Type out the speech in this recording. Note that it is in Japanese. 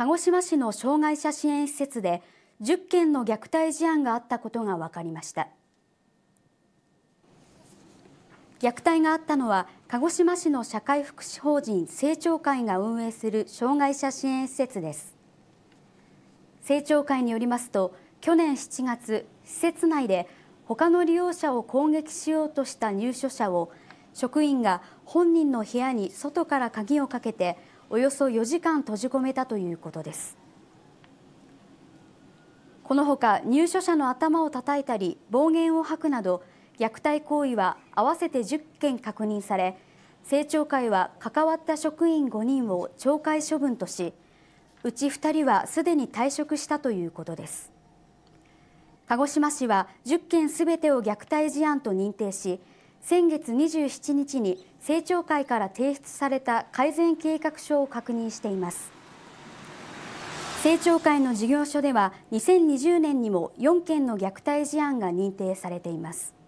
鹿児島市の障害者支援施設で10件の虐待事案があったことが分かりました虐待があったのは鹿児島市の社会福祉法人成長会が運営する障害者支援施設です成長会によりますと去年7月施設内で他の利用者を攻撃しようとした入所者を職員が本人の部屋に外から鍵をかけておよそ4時間閉じ込めたということですこのほか入所者の頭を叩いたり暴言を吐くなど虐待行為は合わせて10件確認され政調会は関わった職員5人を懲戒処分としうち2人はすでに退職したということです鹿児島市は10件すべてを虐待事案と認定し先月27日に政調会から提出された改善計画書を確認しています政調会の事業所では2020年にも4件の虐待事案が認定されています